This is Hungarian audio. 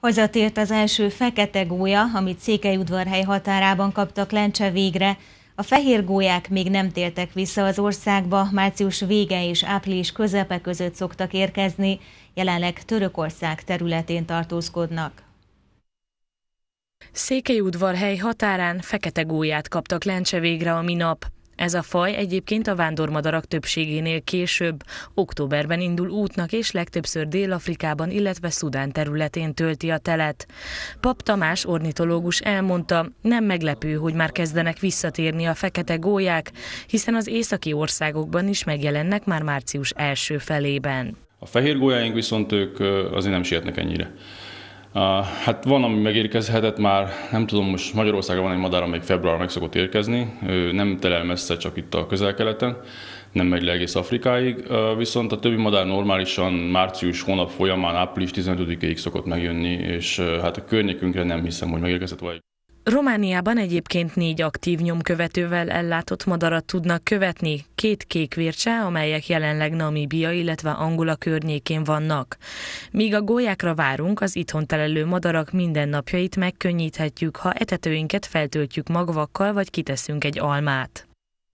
Hazatért az első fekete gólya, amit Székelyudvarhely határában kaptak lencse végre. A fehér gólyák még nem tértek vissza az országba, március vége és április közepe között szoktak érkezni, jelenleg Törökország területén tartózkodnak. Székelyudvarhely határán fekete gólyát kaptak lencse végre a minap. Ez a faj egyébként a vándormadarak többségénél később, októberben indul útnak és legtöbbször Dél-Afrikában, illetve Szudán területén tölti a telet. Pap Tamás ornitológus elmondta, nem meglepő, hogy már kezdenek visszatérni a fekete gólyák, hiszen az északi országokban is megjelennek már március első felében. A fehér gólyáink viszont ők azért nem sietnek ennyire. Hát van, ami megérkezhetett már, nem tudom, most Magyarországon van egy madár, amelyik február meg szokott érkezni, ő nem telel messze, csak itt a közel-keleten, nem megy le egész Afrikáig, viszont a többi madár normálisan március hónap folyamán, április 15-ig szokott megjönni, és hát a környékünkre nem hiszem, hogy megérkezett vagy. Romániában egyébként négy aktív nyomkövetővel ellátott madarat tudnak követni, két kékvércse, amelyek jelenleg Namíbia, illetve Angola környékén vannak. Míg a gólyákra várunk, az itthon telelő madarak mindennapjait megkönnyíthetjük, ha etetőinket feltöltjük magvakkal, vagy kiteszünk egy almát.